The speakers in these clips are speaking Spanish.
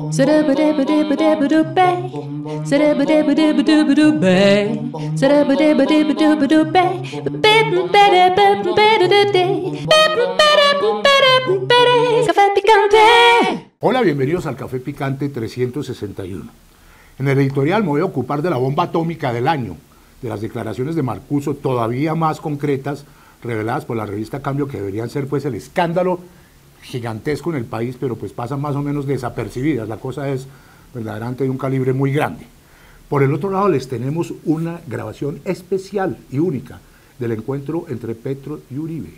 Hola, bienvenidos al Café Picante 361. En el editorial me voy a ocupar de la bomba atómica del año, de las declaraciones de Marcuso todavía más concretas reveladas por la revista Cambio que deberían ser pues el escándalo gigantesco en el país, pero pues pasan más o menos desapercibidas. La cosa es verdaderamente de un calibre muy grande. Por el otro lado les tenemos una grabación especial y única del encuentro entre Petro y Uribe.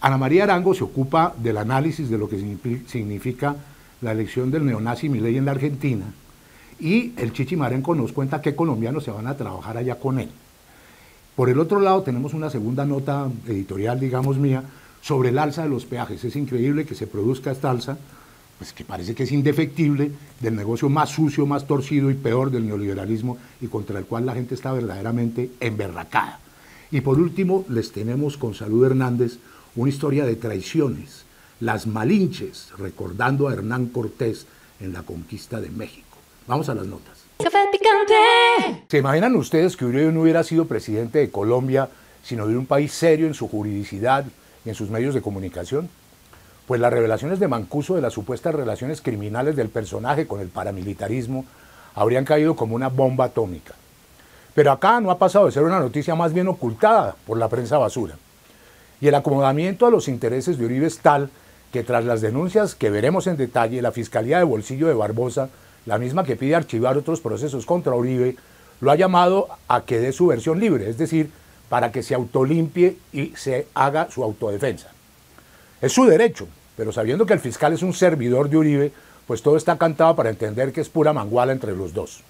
Ana María Arango se ocupa del análisis de lo que significa la elección del neonazi Milei en la Argentina y el Chichimarenco nos cuenta qué colombianos se van a trabajar allá con él. Por el otro lado tenemos una segunda nota editorial, digamos mía, sobre el alza de los peajes. Es increíble que se produzca esta alza, pues que parece que es indefectible, del negocio más sucio, más torcido y peor del neoliberalismo y contra el cual la gente está verdaderamente emberracada. Y por último, les tenemos con Salud Hernández una historia de traiciones, las malinches, recordando a Hernán Cortés en la conquista de México. Vamos a las notas. ¿Se imaginan ustedes que Uribe no hubiera sido presidente de Colombia, sino de un país serio en su juridicidad, en sus medios de comunicación, pues las revelaciones de Mancuso de las supuestas relaciones criminales del personaje con el paramilitarismo habrían caído como una bomba atómica. Pero acá no ha pasado de ser una noticia más bien ocultada por la prensa basura. Y el acomodamiento a los intereses de Uribe es tal que tras las denuncias que veremos en detalle, la Fiscalía de Bolsillo de Barbosa, la misma que pide archivar otros procesos contra Uribe, lo ha llamado a que dé su versión libre, es decir, para que se autolimpie y se haga su autodefensa. Es su derecho, pero sabiendo que el fiscal es un servidor de Uribe, pues todo está cantado para entender que es pura manguala entre los dos.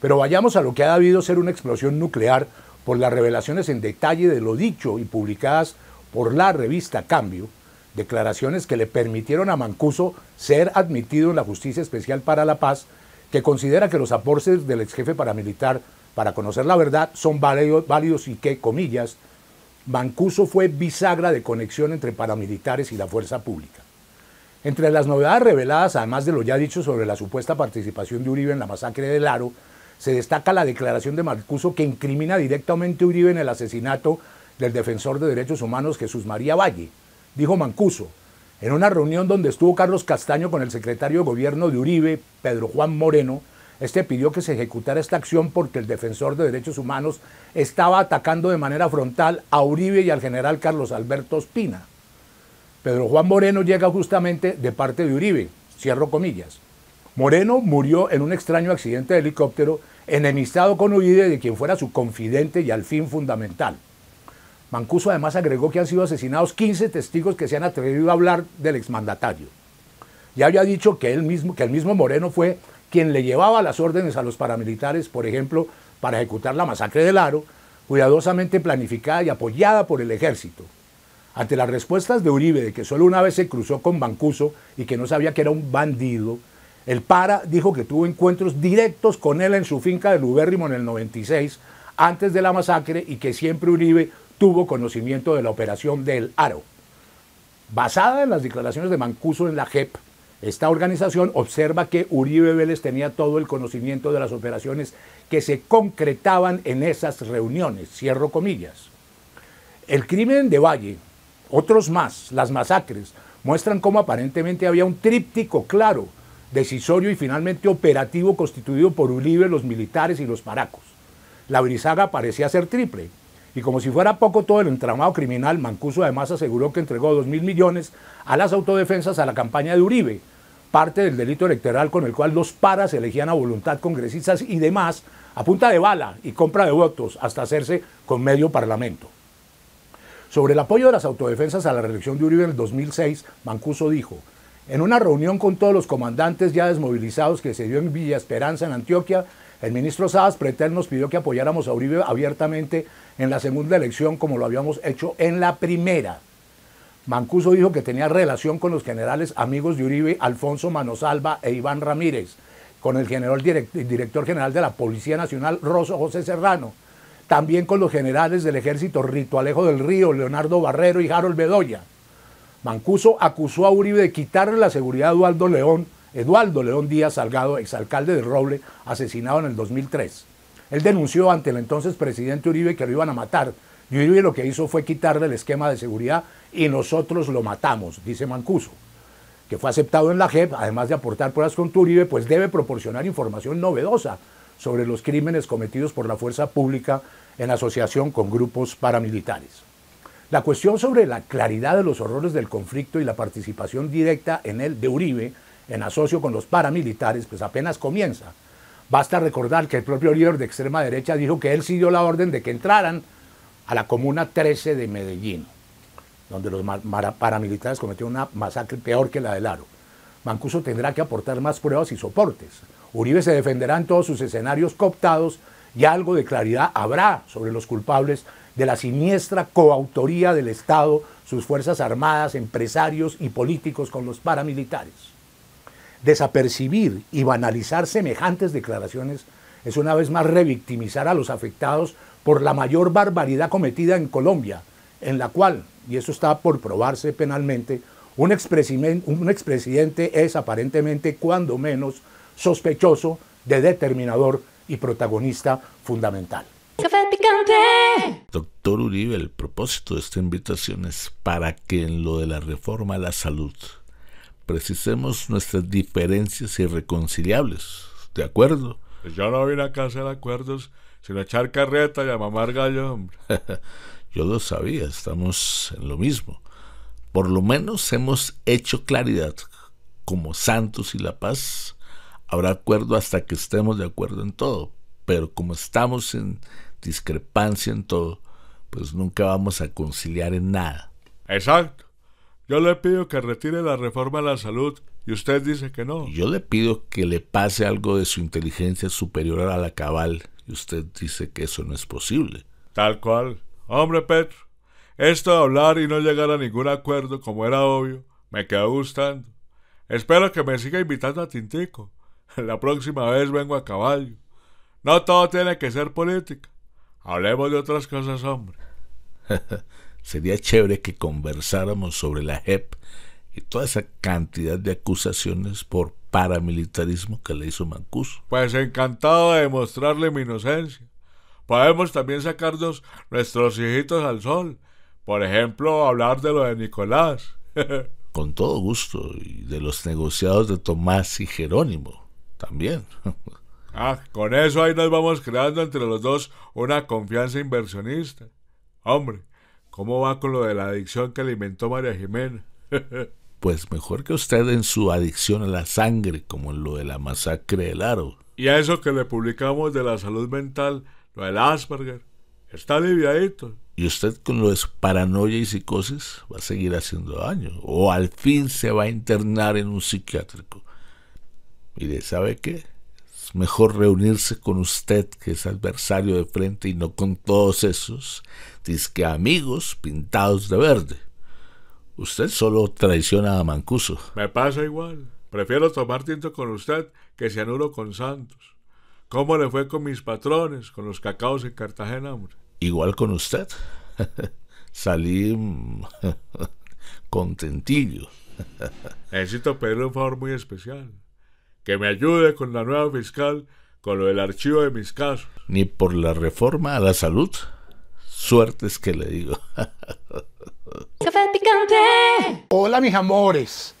Pero vayamos a lo que ha debido ser una explosión nuclear por las revelaciones en detalle de lo dicho y publicadas por la revista Cambio, declaraciones que le permitieron a Mancuso ser admitido en la Justicia Especial para la Paz, que considera que los aportes del exjefe paramilitar para conocer la verdad son válidos, y que, comillas, Mancuso fue bisagra de conexión entre paramilitares y la fuerza pública. Entre las novedades reveladas, además de lo ya dicho sobre la supuesta participación de Uribe en la masacre de Laro, se destaca la declaración de Mancuso que incrimina directamente a Uribe en el asesinato del defensor de derechos humanos Jesús María Valle. Dijo Mancuso, en una reunión donde estuvo Carlos Castaño con el secretario de gobierno de Uribe, Pedro Juan Moreno, este pidió que se ejecutara esta acción porque el defensor de derechos humanos estaba atacando de manera frontal a Uribe y al general Carlos Alberto Ospina. Pedro Juan Moreno llega justamente de parte de Uribe, cierro comillas. Moreno murió en un extraño accidente de helicóptero, enemistado con Uribe, de quien fuera su confidente y al fin fundamental. Mancuso además agregó que han sido asesinados 15 testigos que se han atrevido a hablar del exmandatario. Ya había dicho que, él mismo, que el mismo Moreno fue quien le llevaba las órdenes a los paramilitares, por ejemplo, para ejecutar la masacre del Aro, cuidadosamente planificada y apoyada por el ejército. Ante las respuestas de Uribe de que solo una vez se cruzó con Bancuso y que no sabía que era un bandido, el Para dijo que tuvo encuentros directos con él en su finca de Lubérrimo en el 96, antes de la masacre, y que siempre Uribe tuvo conocimiento de la operación del Aro. Basada en las declaraciones de Mancuso en la JEP, esta organización observa que Uribe Vélez tenía todo el conocimiento de las operaciones que se concretaban en esas reuniones. Cierro comillas. El crimen de Valle, otros más, las masacres, muestran cómo aparentemente había un tríptico claro, decisorio y finalmente operativo constituido por Uribe, los militares y los paracos. La brisaga parecía ser triple. Y como si fuera poco todo el entramado criminal, Mancuso además aseguró que entregó 2 mil millones a las autodefensas a la campaña de Uribe, parte del delito electoral con el cual los paras elegían a voluntad congresistas y demás a punta de bala y compra de votos hasta hacerse con medio parlamento. Sobre el apoyo de las autodefensas a la reelección de Uribe en el 2006, Mancuso dijo, en una reunión con todos los comandantes ya desmovilizados que se dio en Villa Esperanza, en Antioquia, el ministro Sadas Pretel nos pidió que apoyáramos a Uribe abiertamente en la segunda elección como lo habíamos hecho en la primera. Mancuso dijo que tenía relación con los generales amigos de Uribe, Alfonso Manosalva e Iván Ramírez, con el general director general de la Policía Nacional, Rosso José Serrano, también con los generales del ejército Ritualejo del Río, Leonardo Barrero y Harold Bedoya. Mancuso acusó a Uribe de quitarle la seguridad a Eduardo León, Eduardo León Díaz Salgado, exalcalde de Roble, asesinado en el 2003. Él denunció ante el entonces presidente Uribe que lo iban a matar. Y Uribe lo que hizo fue quitarle el esquema de seguridad y nosotros lo matamos, dice Mancuso, que fue aceptado en la JEP, además de aportar pruebas contra Uribe, pues debe proporcionar información novedosa sobre los crímenes cometidos por la fuerza pública en asociación con grupos paramilitares. La cuestión sobre la claridad de los horrores del conflicto y la participación directa en él de Uribe en asocio con los paramilitares, pues apenas comienza. Basta recordar que el propio líder de extrema derecha dijo que él sí dio la orden de que entraran a la comuna 13 de Medellín, donde los paramilitares cometieron una masacre peor que la del Aro. Mancuso tendrá que aportar más pruebas y soportes. Uribe se defenderá en todos sus escenarios cooptados y algo de claridad habrá sobre los culpables de la siniestra coautoría del Estado, sus Fuerzas Armadas, empresarios y políticos con los paramilitares. Desapercibir y banalizar semejantes declaraciones es una vez más revictimizar a los afectados por la mayor barbaridad cometida en Colombia, en la cual, y eso está por probarse penalmente, un expresidente, un es aparentemente cuando menos sospechoso de determinador y protagonista fundamental. Doctor Uribe, el propósito de esta invitación es para que en lo de la reforma a la salud precisemos nuestras diferencias irreconciliables. ¿De acuerdo? Pues yo no vine acá a hacer acuerdos, sino a echar carreta y a mamar gallo, yo lo sabía, estamos en lo mismo. Por lo menos hemos hecho claridad. Como Santos y La Paz, habrá acuerdo hasta que estemos de acuerdo en todo. Pero como estamos en discrepancia en todo, pues nunca vamos a conciliar en nada. Exacto. Yo le pido que retire la reforma a la salud y usted dice que no. Yo le pido que le pase algo de su inteligencia superior a la cabal y usted dice que eso no es posible. Tal cual. Hombre, Petro, esto de hablar y no llegar a ningún acuerdo, como era obvio, me quedó gustando. Espero que me siga invitando a Tintico. La próxima vez vengo a caballo. No todo tiene que ser política. Hablemos de otras cosas, hombre. sería chévere que conversáramos sobre la JEP y toda esa cantidad de acusaciones por paramilitarismo que le hizo Mancuso. Pues encantado de demostrarle mi inocencia. Podemos también sacarnos nuestros hijitos al sol. Por ejemplo, hablar de lo de Nicolás. Con todo gusto. Y de los negociados de Tomás y Jerónimo. También. Ah, con eso ahí nos vamos creando entre los dos una confianza inversionista. Hombre, ¿Cómo va con lo de la adicción que alimentó María Jiménez? pues mejor que usted en su adicción a la sangre, como en lo de la masacre del aro. Y a eso que le publicamos de la salud mental, lo del Asperger, está aliviadito. Y usted con lo de paranoia y psicosis va a seguir haciendo daño. O al fin se va a internar en un psiquiátrico. Mire, ¿sabe qué? mejor reunirse con usted, que es adversario de frente, y no con todos esos disque amigos pintados de verde. Usted solo traiciona a Mancuso. Me pasa igual. Prefiero tomar tinto con usted que anulo con Santos. ¿Cómo le fue con mis patrones, con los cacaos en Cartagena, hombre? Igual con usted. Salí mm, contentillo. Necesito pedirle un favor muy especial que me ayude con la nueva fiscal, con lo del archivo de mis casos. Ni por la reforma a la salud. Suertes que le digo. Hola mis amores.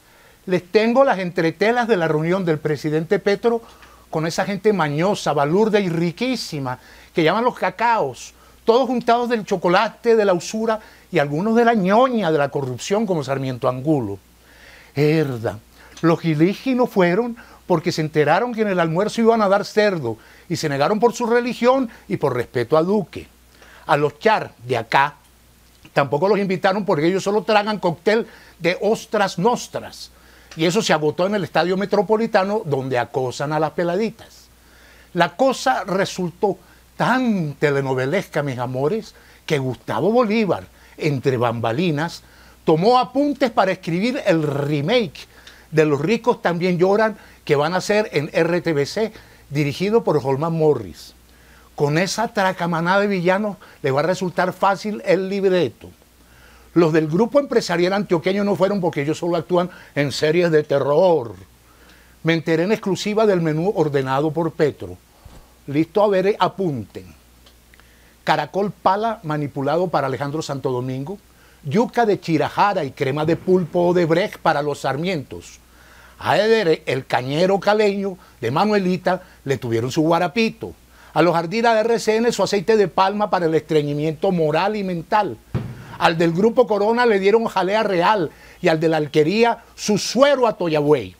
Les tengo las entretelas de la reunión del presidente Petro con esa gente mañosa, balurda y riquísima, que llaman los cacaos, todos juntados del chocolate, de la usura y algunos de la ñoña, de la corrupción, como Sarmiento Angulo. Herda, los ilíginos fueron porque se enteraron que en el almuerzo iban a dar cerdo y se negaron por su religión y por respeto a Duque. A los char de acá tampoco los invitaron porque ellos solo tragan cóctel de ostras nostras. Y eso se agotó en el estadio metropolitano donde acosan a las peladitas. La cosa resultó tan telenovelesca, mis amores, que Gustavo Bolívar, entre bambalinas, tomó apuntes para escribir el remake de Los ricos también lloran que van a ser en RTBC, dirigido por Holman Morris. Con esa tracamanada de villanos le va a resultar fácil el libreto. Los del grupo empresarial antioqueño no fueron porque ellos solo actúan en series de terror. Me enteré en exclusiva del menú ordenado por Petro. Listo a ver, apunten. Caracol pala manipulado para Alejandro Santo Domingo. Yuca de Chirajara y crema de pulpo o de Brecht para los sarmientos a Eder, el cañero caleño de Manuelita, le tuvieron su guarapito. A los ardidas de RCN su aceite de palma para el estreñimiento moral y mental. Al del Grupo Corona le dieron jalea real y al de la alquería su suero a toyabuey.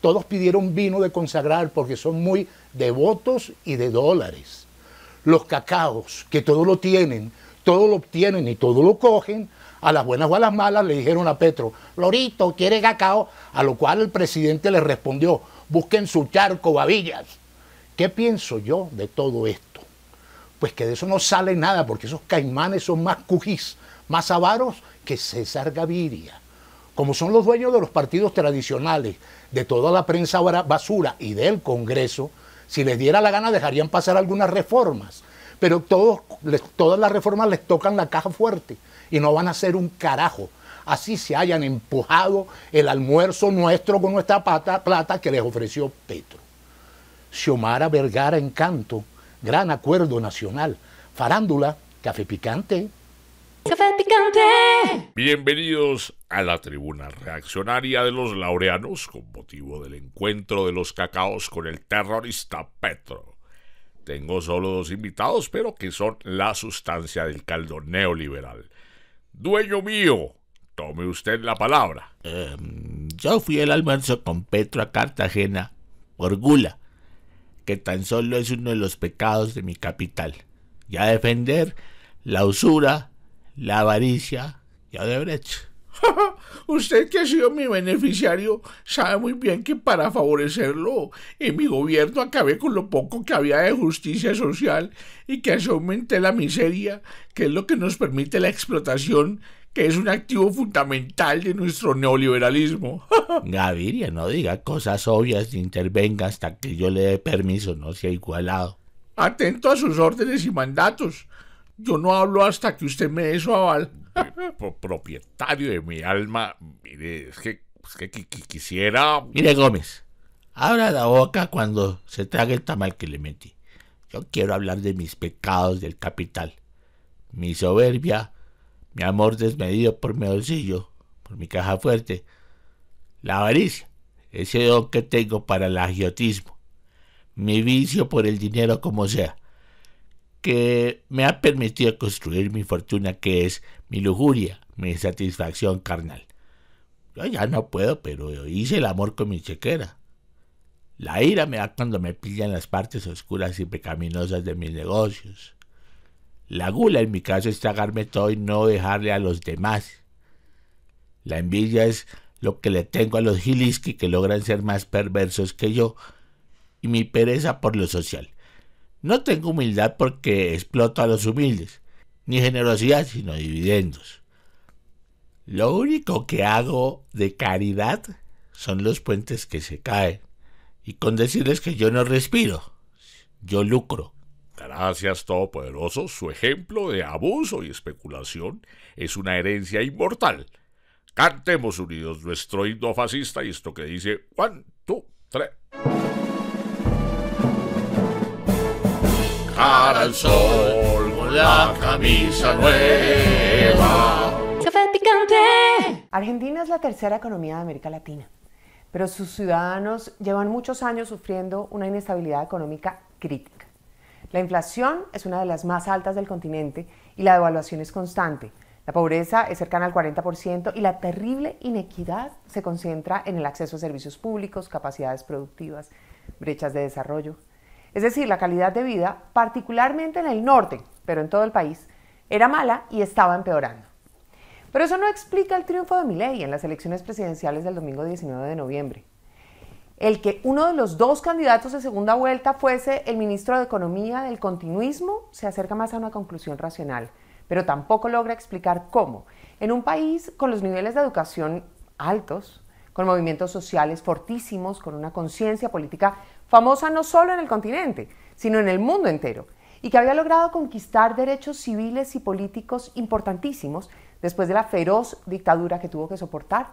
Todos pidieron vino de consagrar porque son muy devotos y de dólares. Los cacaos, que todo lo tienen, todo lo obtienen y todo lo cogen, a las buenas o a las malas, le dijeron a Petro, Lorito, quiere cacao, a lo cual el presidente le respondió, busquen su charco, babillas. ¿Qué pienso yo de todo esto? Pues que de eso no sale nada, porque esos caimanes son más cujís, más avaros que César Gaviria. Como son los dueños de los partidos tradicionales, de toda la prensa basura y del Congreso, si les diera la gana dejarían pasar algunas reformas pero todos, todas las reformas les tocan la caja fuerte y no van a ser un carajo. Así se hayan empujado el almuerzo nuestro con nuestra plata que les ofreció Petro. Xiomara Vergara Encanto, gran acuerdo nacional. Farándula, café picante. Café picante. Bienvenidos a la tribuna reaccionaria de los laureanos con motivo del encuentro de los cacaos con el terrorista Petro. Tengo solo dos invitados, pero que son la sustancia del caldo neoliberal. Dueño mío, tome usted la palabra. Em, yo fui el almuerzo con Petro a Cartagena Orgula, que tan solo es uno de los pecados de mi capital. Y a defender la usura, la avaricia y a derecho. Usted que ha sido mi beneficiario sabe muy bien que para favorecerlo en eh, mi gobierno acabé con lo poco que había de justicia social y que se aumenté la miseria, que es lo que nos permite la explotación, que es un activo fundamental de nuestro neoliberalismo. Gaviria, no diga cosas obvias ni intervenga hasta que yo le dé permiso, no sea igualado. Atento a sus órdenes y mandatos. Yo no hablo hasta que usted me dé su aval propietario de mi alma, mire, es que, quisiera... Mire, Gómez, abra la boca cuando se traga el tamal que le metí. Yo quiero hablar de mis pecados del capital, mi soberbia, mi amor desmedido por mi bolsillo, por mi caja fuerte, la avaricia, ese don que tengo para el agiotismo, mi vicio por el dinero como sea, que me ha permitido construir mi fortuna, que es mi lujuria, mi satisfacción carnal. Yo ya no puedo, pero hice el amor con mi chequera. La ira me da cuando me pillan las partes oscuras y pecaminosas de mis negocios. La gula en mi caso es tragarme todo y no dejarle a los demás. La envidia es lo que le tengo a los gilis que logran ser más perversos que yo y mi pereza por lo social. No tengo humildad porque exploto a los humildes, ni generosidad, sino dividendos. Lo único que hago de caridad son los puentes que se caen. Y con decirles que yo no respiro, yo lucro. Gracias Todopoderoso, su ejemplo de abuso y especulación es una herencia inmortal. Cantemos unidos nuestro himno fascista y esto que dice 1, 2, 3. sol la camisa picante. Argentina es la tercera economía de América Latina, pero sus ciudadanos llevan muchos años sufriendo una inestabilidad económica crítica. La inflación es una de las más altas del continente y la devaluación es constante. La pobreza es cercana al 40% y la terrible inequidad se concentra en el acceso a servicios públicos, capacidades productivas, brechas de desarrollo. Es decir, la calidad de vida, particularmente en el norte, pero en todo el país, era mala y estaba empeorando. Pero eso no explica el triunfo de Milei en las elecciones presidenciales del domingo 19 de noviembre. El que uno de los dos candidatos de segunda vuelta fuese el ministro de Economía del continuismo se acerca más a una conclusión racional, pero tampoco logra explicar cómo, en un país con los niveles de educación altos, con movimientos sociales fortísimos, con una conciencia política famosa no solo en el continente, sino en el mundo entero, y que había logrado conquistar derechos civiles y políticos importantísimos después de la feroz dictadura que tuvo que soportar,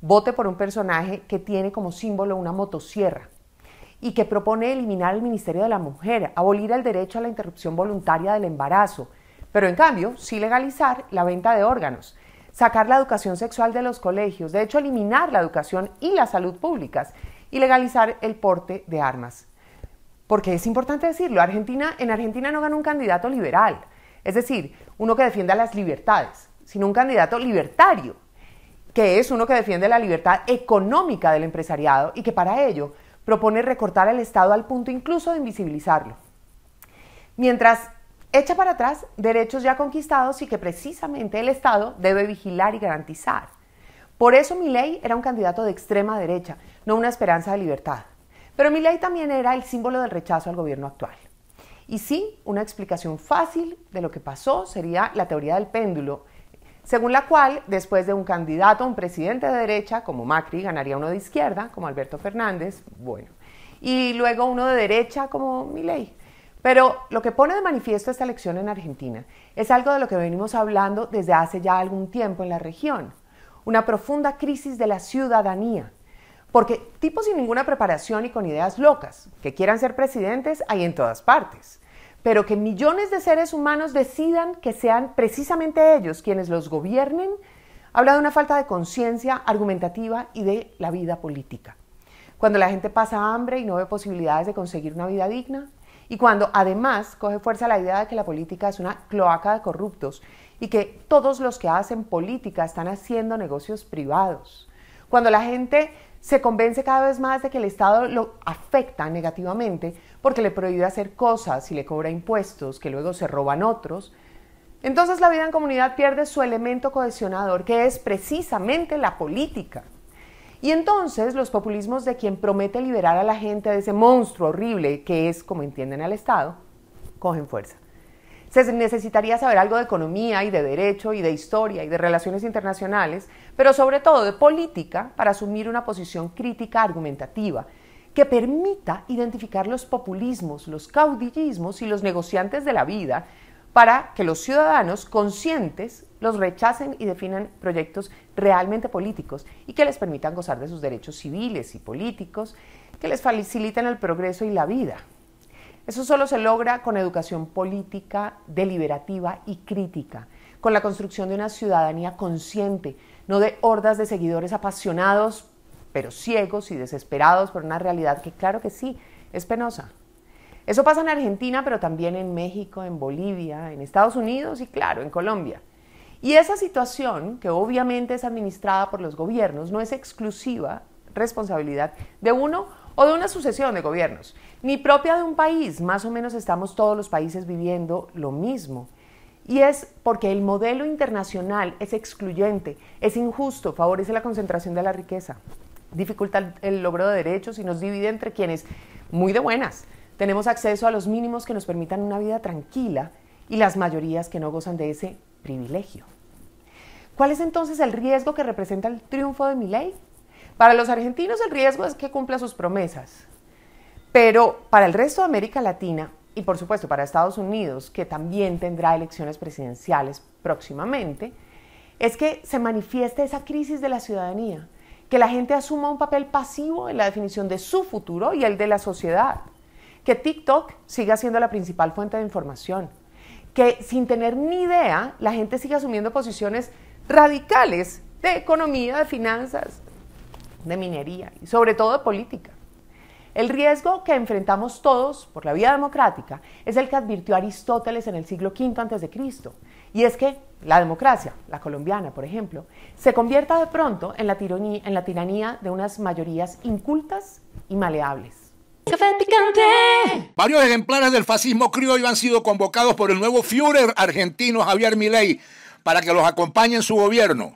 vote por un personaje que tiene como símbolo una motosierra y que propone eliminar el Ministerio de la Mujer, abolir el derecho a la interrupción voluntaria del embarazo, pero en cambio sí legalizar la venta de órganos, sacar la educación sexual de los colegios, de hecho eliminar la educación y la salud públicas y legalizar el porte de armas. Porque es importante decirlo, Argentina, en Argentina no gana un candidato liberal, es decir, uno que defienda las libertades, sino un candidato libertario, que es uno que defiende la libertad económica del empresariado y que para ello propone recortar al Estado al punto incluso de invisibilizarlo. Mientras echa para atrás derechos ya conquistados y que precisamente el Estado debe vigilar y garantizar. Por eso Milei era un candidato de extrema derecha, no una esperanza de libertad. Pero Milei también era el símbolo del rechazo al gobierno actual. Y sí, una explicación fácil de lo que pasó sería la teoría del péndulo, según la cual después de un candidato, un presidente de derecha como Macri, ganaría uno de izquierda como Alberto Fernández, bueno, y luego uno de derecha como Milei. Pero lo que pone de manifiesto esta elección en Argentina es algo de lo que venimos hablando desde hace ya algún tiempo en la región una profunda crisis de la ciudadanía. Porque tipos sin ninguna preparación y con ideas locas, que quieran ser presidentes, hay en todas partes. Pero que millones de seres humanos decidan que sean precisamente ellos quienes los gobiernen, habla de una falta de conciencia argumentativa y de la vida política. Cuando la gente pasa hambre y no ve posibilidades de conseguir una vida digna, y cuando además coge fuerza la idea de que la política es una cloaca de corruptos y que todos los que hacen política están haciendo negocios privados. Cuando la gente se convence cada vez más de que el Estado lo afecta negativamente porque le prohíbe hacer cosas y le cobra impuestos que luego se roban otros, entonces la vida en comunidad pierde su elemento cohesionador, que es precisamente la política. Y entonces los populismos de quien promete liberar a la gente de ese monstruo horrible que es como entienden al Estado, cogen fuerza. Se necesitaría saber algo de economía y de derecho y de historia y de relaciones internacionales, pero sobre todo de política para asumir una posición crítica argumentativa que permita identificar los populismos, los caudillismos y los negociantes de la vida para que los ciudadanos conscientes los rechacen y definan proyectos realmente políticos y que les permitan gozar de sus derechos civiles y políticos, que les faciliten el progreso y la vida. Eso solo se logra con educación política, deliberativa y crítica, con la construcción de una ciudadanía consciente, no de hordas de seguidores apasionados, pero ciegos y desesperados por una realidad que claro que sí, es penosa. Eso pasa en Argentina, pero también en México, en Bolivia, en Estados Unidos y claro, en Colombia. Y esa situación, que obviamente es administrada por los gobiernos, no es exclusiva responsabilidad de uno o de una sucesión de gobiernos, ni propia de un país. Más o menos estamos todos los países viviendo lo mismo. Y es porque el modelo internacional es excluyente, es injusto, favorece la concentración de la riqueza, dificulta el logro de derechos y nos divide entre quienes, muy de buenas, tenemos acceso a los mínimos que nos permitan una vida tranquila y las mayorías que no gozan de ese privilegio. ¿Cuál es entonces el riesgo que representa el triunfo de mi ley? Para los argentinos el riesgo es que cumpla sus promesas, pero para el resto de América Latina y por supuesto para Estados Unidos, que también tendrá elecciones presidenciales próximamente, es que se manifieste esa crisis de la ciudadanía, que la gente asuma un papel pasivo en la definición de su futuro y el de la sociedad, que TikTok siga siendo la principal fuente de información, que sin tener ni idea la gente siga asumiendo posiciones radicales de economía, de finanzas, de minería y sobre todo de política. El riesgo que enfrentamos todos por la vía democrática es el que advirtió Aristóteles en el siglo V a.C. Y es que la democracia, la colombiana por ejemplo, se convierta de pronto en la, tiranía, en la tiranía de unas mayorías incultas y maleables. Café picante. Varios ejemplares del fascismo criollo han sido convocados por el nuevo Führer argentino Javier Milei para que los acompañe en su gobierno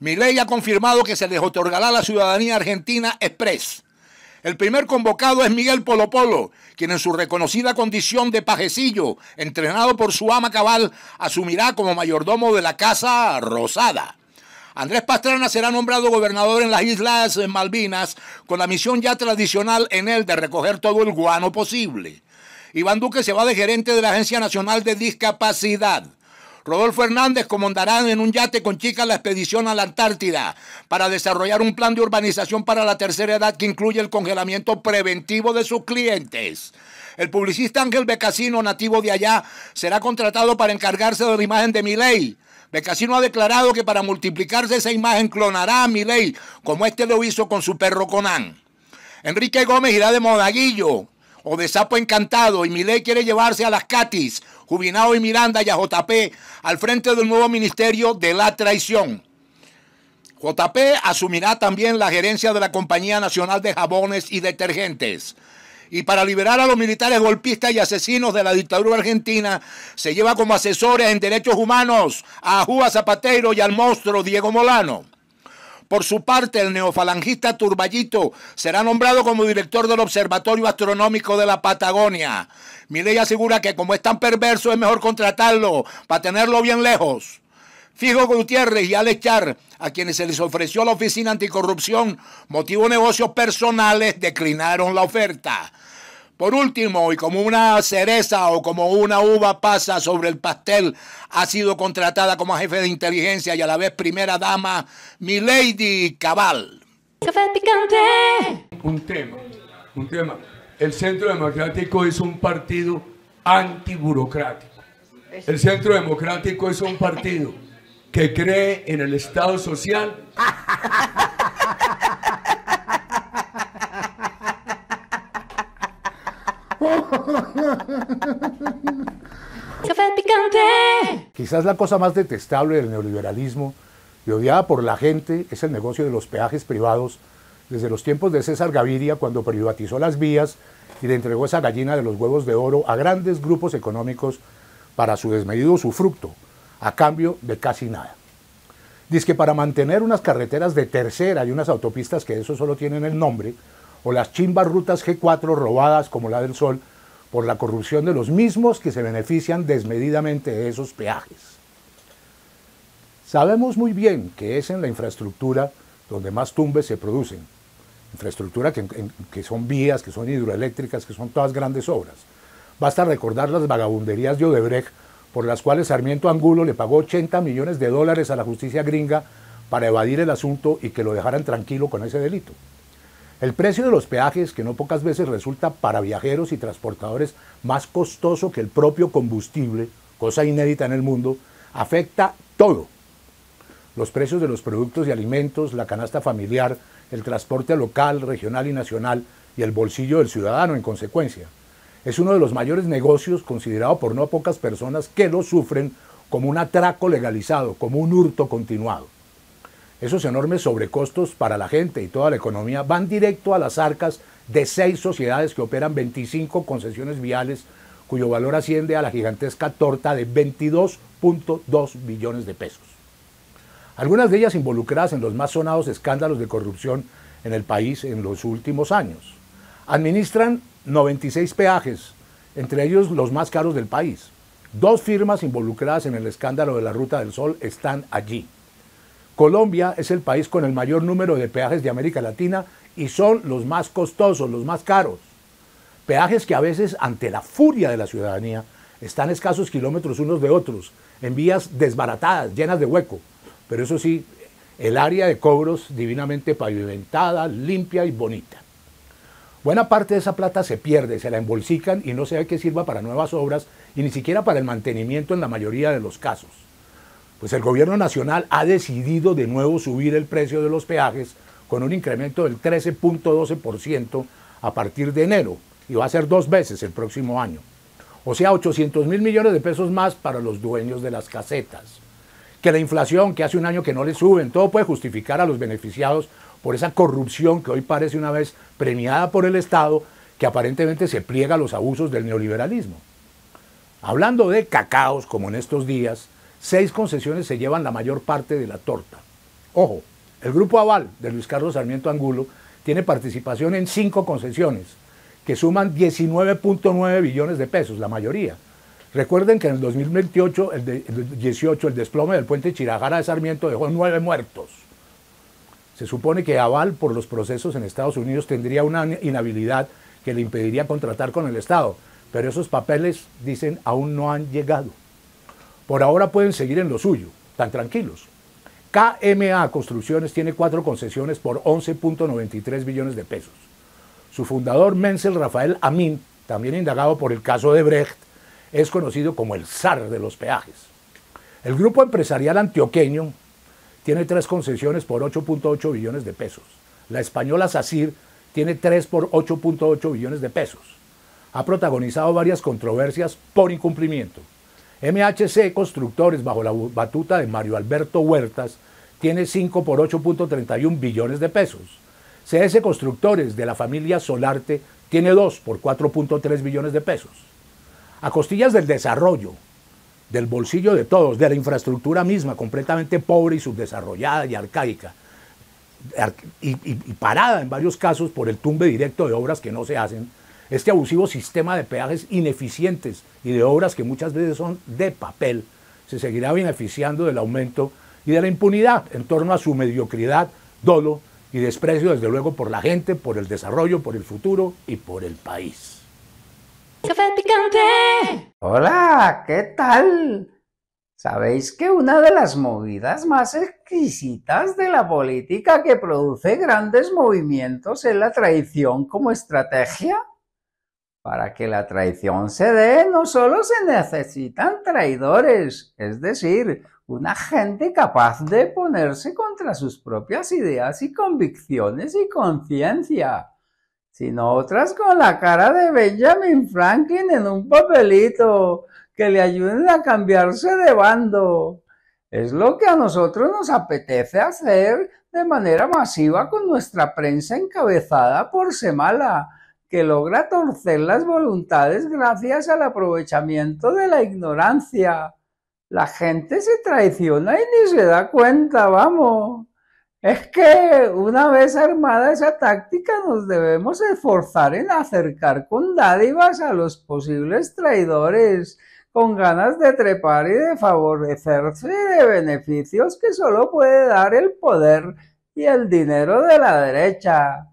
ley ha confirmado que se les otorgará la ciudadanía argentina express. El primer convocado es Miguel Polo Polo, quien en su reconocida condición de pajecillo, entrenado por su ama cabal, asumirá como mayordomo de la Casa Rosada. Andrés Pastrana será nombrado gobernador en las Islas Malvinas con la misión ya tradicional en él de recoger todo el guano posible. Iván Duque se va de gerente de la Agencia Nacional de Discapacidad. Rodolfo Hernández comandará en un yate con chicas la expedición a la Antártida para desarrollar un plan de urbanización para la tercera edad que incluye el congelamiento preventivo de sus clientes. El publicista Ángel Becasino, nativo de allá, será contratado para encargarse de la imagen de Miley. Becasino ha declarado que para multiplicarse esa imagen clonará a Miley, como este lo hizo con su perro Conan. Enrique Gómez irá de modaguillo o de Sapo Encantado y Milei quiere llevarse a las Catis, Jubinao y Miranda y a JP al frente del nuevo Ministerio de la Traición. JP asumirá también la gerencia de la Compañía Nacional de Jabones y Detergentes. Y para liberar a los militares golpistas y asesinos de la dictadura argentina, se lleva como asesores en derechos humanos a Juba Zapatero y al monstruo Diego Molano. Por su parte, el neofalangista Turballito será nombrado como director del Observatorio Astronómico de la Patagonia. Miley asegura que como es tan perverso es mejor contratarlo para tenerlo bien lejos. Fijo Gutiérrez y Alex Char, a quienes se les ofreció la Oficina Anticorrupción, motivo negocios personales, declinaron la oferta. Por último, y como una cereza o como una uva pasa sobre el pastel, ha sido contratada como jefe de inteligencia y a la vez primera dama, mi lady Cabal. Café picante. Un tema, un tema. El Centro Democrático es un partido antiburocrático. El Centro Democrático es un partido que cree en el Estado Social picante. Quizás la cosa más detestable del neoliberalismo y odiada por la gente es el negocio de los peajes privados desde los tiempos de César Gaviria cuando privatizó las vías y le entregó esa gallina de los huevos de oro a grandes grupos económicos para su desmedido usufructo, a cambio de casi nada. Dice que para mantener unas carreteras de tercera y unas autopistas que eso solo tienen el nombre, o las chimbas rutas G4 robadas como la del Sol, por la corrupción de los mismos que se benefician desmedidamente de esos peajes. Sabemos muy bien que es en la infraestructura donde más tumbes se producen. Infraestructura que, son vías, que son hidroeléctricas, que son todas grandes obras. Basta recordar las vagabunderías de Odebrecht, por las cuales Sarmiento Angulo le pagó 80 millones de dólares a la justicia gringa para evadir el asunto y que lo dejaran tranquilo con ese delito. El precio de los peajes, que no pocas veces resulta para viajeros y transportadores más costoso que el propio combustible, cosa inédita en el mundo, afecta todo. Los precios de los productos y alimentos, la canasta familiar, el transporte local, regional y nacional y el bolsillo del ciudadano en consecuencia. Es uno de los mayores negocios considerado por no pocas personas que lo sufren como un atraco legalizado, como un hurto continuado. Esos enormes sobrecostos para la gente y toda la economía van directo a las arcas de seis sociedades que operan 25 concesiones viales cuyo valor asciende a la gigantesca torta de 22.2 billones de pesos. Algunas de ellas involucradas en los más sonados escándalos de corrupción en el país en los últimos años. Administran 96 peajes, entre ellos los más caros del país. Dos firmas involucradas en el escándalo de la Ruta del Sol están allí. Colombia es el país con el mayor número de peajes de América Latina y son los más costosos, los más caros. Peajes que a veces, ante la furia de la ciudadanía, están escasos kilómetros unos de otros, en vías desbaratadas, llenas de hueco. Pero eso sí, el área de cobros divinamente pavimentada, limpia y bonita. Buena parte de esa plata se pierde, se la embolsican y no se ve que sirva para nuevas obras y ni siquiera para el mantenimiento en la mayoría de los casos pues el gobierno nacional ha decidido de nuevo subir el precio de los peajes con un incremento del 13.12% a partir de enero y va a ser dos veces el próximo año. O sea, 800 mil millones de pesos más para los dueños de las casetas. Que la inflación, que hace un año que no le suben, todo puede justificar a los beneficiados por esa corrupción que hoy parece una vez premiada por el Estado, que aparentemente se pliega a los abusos del neoliberalismo. Hablando de cacaos, como en estos días, seis concesiones se llevan la mayor parte de la torta. Ojo, el Grupo Aval de Luis Carlos Sarmiento Angulo tiene participación en cinco concesiones, que suman 19.9 billones de pesos, la mayoría. Recuerden que en el 2028, el, 18, el desplome del puente Chirajara de Sarmiento dejó nueve muertos. Se supone que Aval, por los procesos en Estados Unidos, tendría una inhabilidad que le impediría contratar con el Estado, pero esos papeles, dicen, aún no han llegado. Por ahora pueden seguir en lo suyo, tan tranquilos. KMA Construcciones tiene cuatro concesiones por 11.93 billones de pesos. Su fundador, Menzel Rafael Amin, también indagado por el caso de Brecht, es conocido como el zar de los peajes. El grupo empresarial antioqueño tiene tres concesiones por 8.8 billones de pesos. La española SACIR tiene tres por 8.8 billones de pesos. Ha protagonizado varias controversias por incumplimiento. MHC Constructores, bajo la batuta de Mario Alberto Huertas, tiene 5 por 8.31 billones de pesos. CS Constructores, de la familia Solarte, tiene 2 por 4.3 billones de pesos. A costillas del desarrollo, del bolsillo de todos, de la infraestructura misma, completamente pobre y subdesarrollada y arcaica, y, parada en varios casos por el tumbe directo de obras que no se hacen, este abusivo sistema de peajes ineficientes y de obras que muchas veces son de papel se seguirá beneficiando del aumento y de la impunidad en torno a su mediocridad, dolo y desprecio, desde luego, por la gente, por el desarrollo, por el futuro y por el país. Café picante. Hola, ¿qué tal? Sabéis que una de las movidas más exquisitas de la política que produce grandes movimientos es la traición como estrategia. Para que la traición se dé, no solo se necesitan traidores, es decir, una gente capaz de ponerse contra sus propias ideas y convicciones y conciencia, sino otras con la cara de Benjamin Franklin en un papelito que le ayuden a cambiarse de bando. Es lo que a nosotros nos apetece hacer de manera masiva con nuestra prensa encabezada por Semala que logra torcer las voluntades gracias al aprovechamiento de la ignorancia. La gente se traiciona y ni se da cuenta, vamos. Es que una vez armada esa táctica nos debemos esforzar en acercar con dádivas a los posibles traidores, con ganas de trepar y de favorecerse de beneficios que solo puede dar el poder y el dinero de la derecha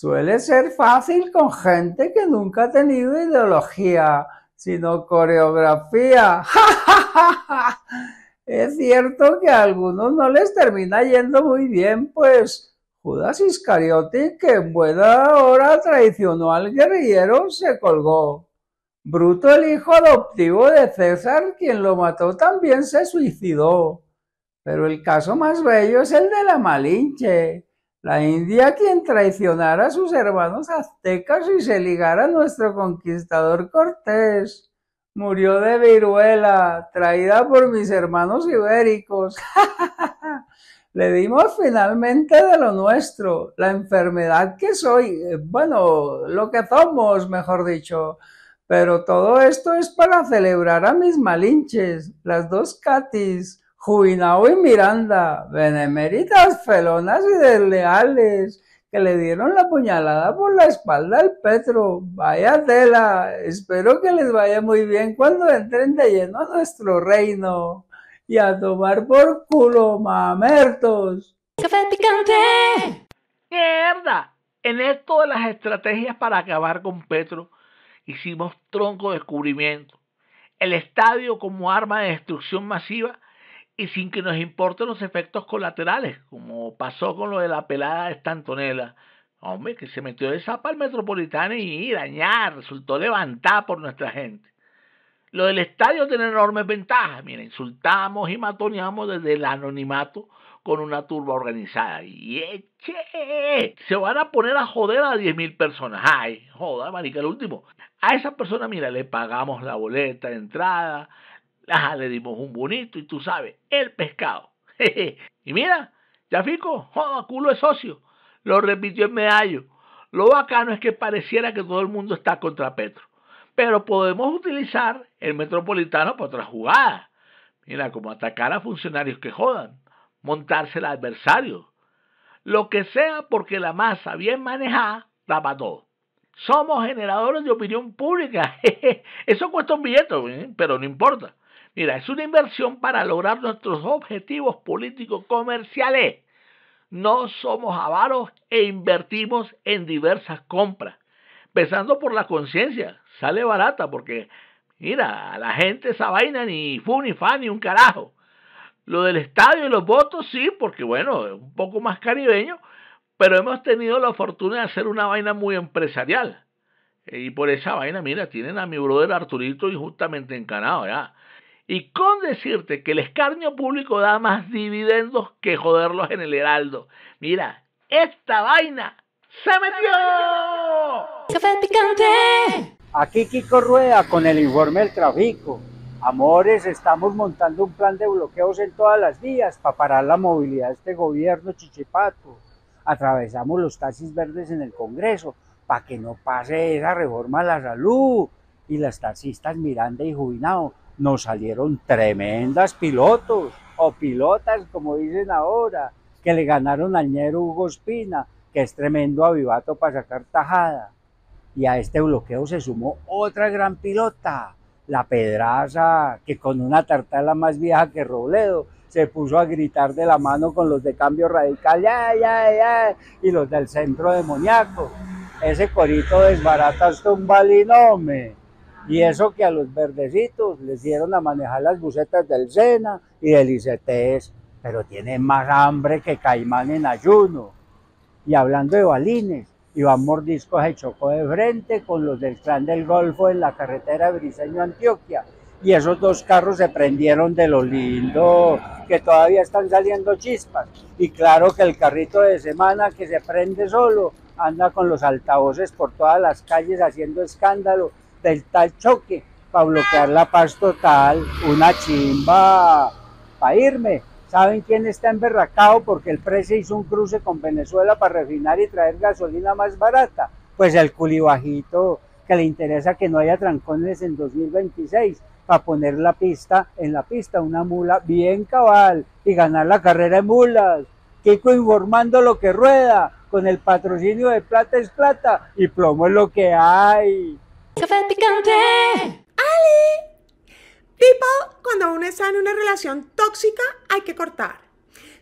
suele ser fácil con gente que nunca ha tenido ideología, sino coreografía. es cierto que a algunos no les termina yendo muy bien, pues Judas Iscariote, que en buena hora traicionó al guerrillero, se colgó. Bruto, el hijo adoptivo de César, quien lo mató, también se suicidó. Pero el caso más bello es el de la Malinche la India quien traicionara a sus hermanos aztecas y se ligara a nuestro conquistador Cortés. Murió de viruela, traída por mis hermanos ibéricos. Le dimos finalmente de lo nuestro, la enfermedad que soy, eh, bueno, lo que somos, mejor dicho. Pero todo esto es para celebrar a mis malinches, las dos Catis, Juinao y Miranda, beneméritas felonas y desleales, que le dieron la puñalada por la espalda al Petro. Vaya tela, espero que les vaya muy bien cuando entren de lleno a nuestro reino. Y a tomar por culo, mamertos. ¡Café picante! ¡Mierda! En esto de las estrategias para acabar con Petro, hicimos tronco descubrimiento. El estadio como arma de destrucción masiva y sin que nos importen los efectos colaterales, como pasó con lo de la pelada de Estantonela. Hombre, que se metió de zapa al Metropolitano y dañar, resultó levantar por nuestra gente. Lo del estadio tiene enormes ventajas. Mira, insultamos y matoneamos desde el anonimato con una turba organizada. Y eche, se van a poner a joder a 10.000 personas. Ay, joda, marica, el último. A esa persona, mira, le pagamos la boleta de entrada, le dimos un bonito y tú sabes, el pescado. y mira, ya fico, joda, culo es socio. Lo repitió el medallo. Lo bacano es que pareciera que todo el mundo está contra Petro. Pero podemos utilizar el metropolitano para otra jugada. Mira, como atacar a funcionarios que jodan, montarse el adversario. Lo que sea porque la masa bien manejada la todo. Somos generadores de opinión pública. Eso cuesta un billete, ¿eh? pero no importa. Mira, es una inversión para lograr nuestros objetivos políticos comerciales. No somos avaros e invertimos en diversas compras. Empezando por la conciencia, sale barata porque, mira, a la gente esa vaina ni fu ni fa ni un carajo. Lo del estadio y los votos sí, porque bueno, es un poco más caribeño, pero hemos tenido la fortuna de hacer una vaina muy empresarial. Eh, y por esa vaina, mira, tienen a mi brother Arturito injustamente encanado, ya y con decirte que el escarnio público da más dividendos que joderlos en el Heraldo. Mira, esta vaina se metió. Café picante. Aquí Kiko Rueda con el informe del tráfico. Amores, estamos montando un plan de bloqueos en todas las vías para parar la movilidad de este gobierno chichipato. Atravesamos los taxis verdes en el Congreso para que no pase esa reforma a la salud. Y las taxistas Miranda y Jubinado nos salieron tremendas pilotos o pilotas, como dicen ahora, que le ganaron al ñero Hugo Espina, que es tremendo avivato para sacar tajada. Y a este bloqueo se sumó otra gran pilota, la Pedraza, que con una tartala más vieja que Robledo, se puso a gritar de la mano con los de cambio radical, ya, y los del centro demoníaco. Ese corito hasta un balinome. Y eso que a los verdecitos les dieron a manejar las bucetas del Sena y del ICTS, pero tienen más hambre que caimán en ayuno. Y hablando de balines, Iván Mordisco se chocó de frente con los del Clan del Golfo en la carretera Briseño-Antioquia. Y esos dos carros se prendieron de lo lindo, que todavía están saliendo chispas. Y claro que el carrito de semana que se prende solo anda con los altavoces por todas las calles haciendo escándalo del tal choque para bloquear la paz total, una chimba para irme. ¿Saben quién está emberracado porque el precio hizo un cruce con Venezuela para refinar y traer gasolina más barata? Pues el culibajito que le interesa que no haya trancones en 2026 para poner la pista en la pista, una mula bien cabal y ganar la carrera de mulas. Kiko informando lo que rueda, con el patrocinio de plata es plata y plomo es lo que hay. Café picante. ¡Ali! People, cuando uno está en una relación tóxica, hay que cortar.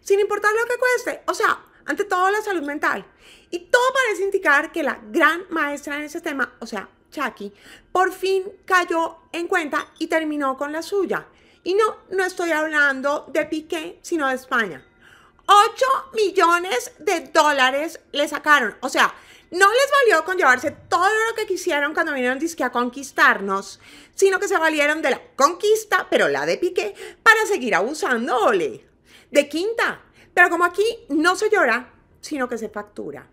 Sin importar lo que cueste. O sea, ante todo la salud mental. Y todo parece indicar que la gran maestra en ese tema, o sea, Chucky, por fin cayó en cuenta y terminó con la suya. Y no, no estoy hablando de Piqué, sino de España. 8 millones de dólares le sacaron. O sea, no les valió con llevarse todo lo que quisieron cuando vinieron disque a conquistarnos, sino que se valieron de la conquista, pero la de Piqué, para seguir abusando, ole. De quinta. Pero como aquí no se llora, sino que se factura.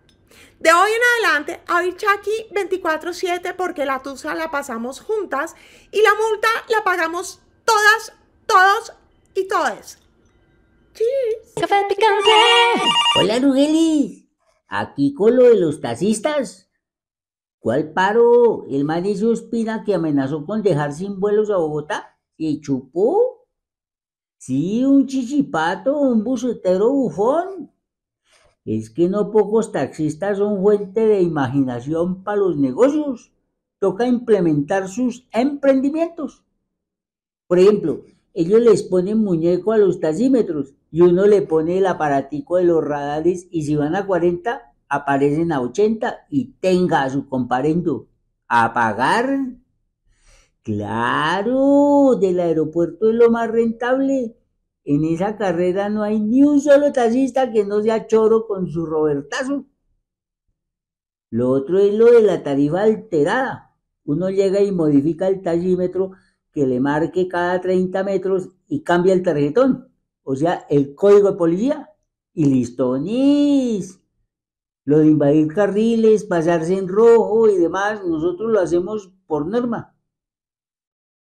De hoy en adelante, a ir Chucky 24-7 porque la tusa la pasamos juntas y la multa la pagamos todas, todos y todes. Cheers. Café picante. Hola, Aquí con lo de los taxistas. ¿Cuál paro? El man Espina que amenazó con dejar sin vuelos a Bogotá. y chupó? Sí, un chichipato, un bucetero bufón. Es que no pocos taxistas son fuente de imaginación para los negocios. Toca implementar sus emprendimientos. Por ejemplo, ellos les ponen muñeco a los taxímetros y uno le pone el aparatico de los radares y si van a 40, aparecen a 80 y tenga a su comparendo a pagar. Claro, del aeropuerto es lo más rentable. En esa carrera no hay ni un solo taxista que no sea choro con su robertazo. Lo otro es lo de la tarifa alterada. Uno llega y modifica el tallímetro que le marque cada 30 metros y cambia el tarjetón o sea, el código de policía y listones. Lo de invadir carriles, pasarse en rojo y demás, nosotros lo hacemos por norma.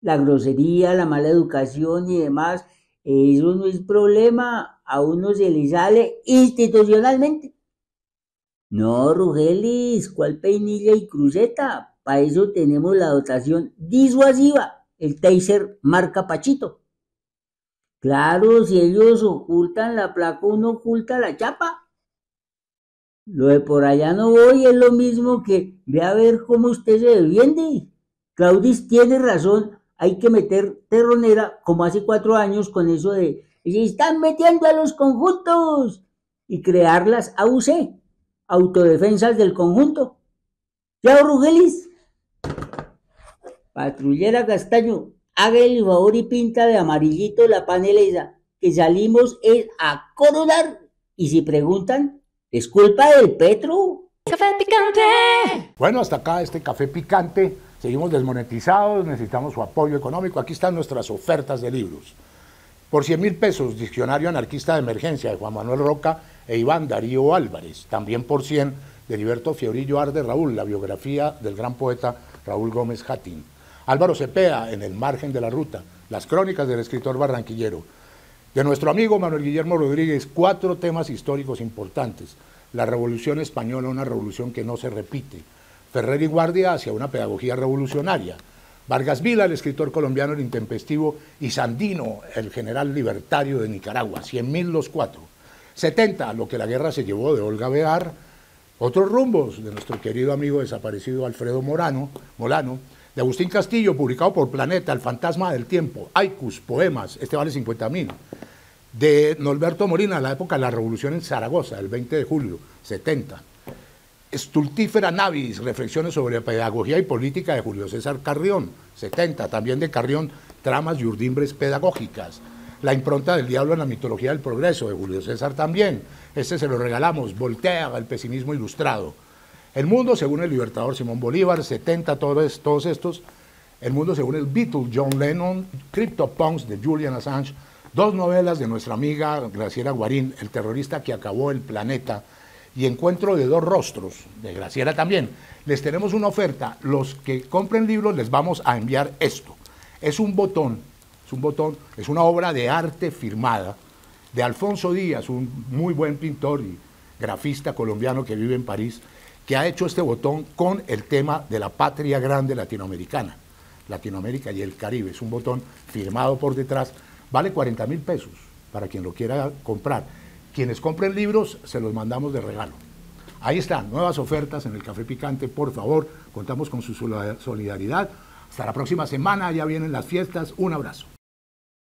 La grosería, la mala educación y demás, eso no es problema, a uno se le sale institucionalmente. No, Rugelis, ¿cuál peinilla y cruceta? Para eso tenemos la dotación disuasiva, el taser marca Pachito. Claro, si ellos ocultan la placa, uno oculta la chapa. Lo de por allá no voy es lo mismo que ve a ver cómo usted se defiende. Claudis tiene razón, hay que meter terronera como hace cuatro años con eso de se están metiendo a los conjuntos y crear las AUC, autodefensas del conjunto. Chao, Rugelis. Patrullera Castaño, haga el favor y pinta de amarillito la panelesa que salimos es a coronar. Y si preguntan, es culpa del Petro. Café picante. Bueno, hasta acá este café picante. Seguimos desmonetizados, necesitamos su apoyo económico. Aquí están nuestras ofertas de libros. Por 100 mil pesos, Diccionario Anarquista de Emergencia de Juan Manuel Roca e Iván Darío Álvarez. También por 100 de Liberto Fiorillo Arde Raúl, la biografía del gran poeta Raúl Gómez Jatín. Álvaro Cepeda en El margen de la ruta, las crónicas del escritor barranquillero. De nuestro amigo Manuel Guillermo Rodríguez, cuatro temas históricos importantes. La Revolución Española, una revolución que no se repite. Ferrer y Guardia hacia una pedagogía revolucionaria. Vargas Vila, el escritor colombiano el intempestivo, y Sandino, el general libertario de Nicaragua, 100.000 los cuatro. 70, lo que la guerra se llevó de Olga Bear, otros rumbos de nuestro querido amigo desaparecido Alfredo Morano, Molano, de Agustín Castillo, publicado por Planeta, El Fantasma del Tiempo, Aicus, Poemas, este vale 50 mil. De Norberto Morina, la época de la Revolución en Zaragoza, el 20 de julio, 70. Estultífera Navis, Reflexiones sobre la Pedagogía y Política de Julio César Carrión, 70. También de Carrión, Tramas y Urdimbres Pedagógicas. La impronta del diablo en la mitología del progreso, de Julio César también. Este se lo regalamos, Voltaire, El pesimismo ilustrado. El mundo, según el libertador Simón Bolívar, 70 todos, estos. El mundo, según el Beatle John Lennon, Punks, de Julian Assange, dos novelas de nuestra amiga Graciela Guarín, El terrorista que acabó el planeta, y Encuentro de dos rostros, de Graciela también. Les tenemos una oferta. Los que compren libros les vamos a enviar esto. Es un botón, es un botón, es una obra de arte firmada de Alfonso Díaz, un muy buen pintor y grafista colombiano que vive en París que ha hecho este botón con el tema de la patria grande latinoamericana, Latinoamérica y el Caribe. Es un botón firmado por detrás, vale 40 mil pesos para quien lo quiera comprar. Quienes compren libros, se los mandamos de regalo. Ahí están, nuevas ofertas en el Café Picante, por favor, contamos con su solidaridad. Hasta la próxima semana, ya vienen las fiestas, un abrazo.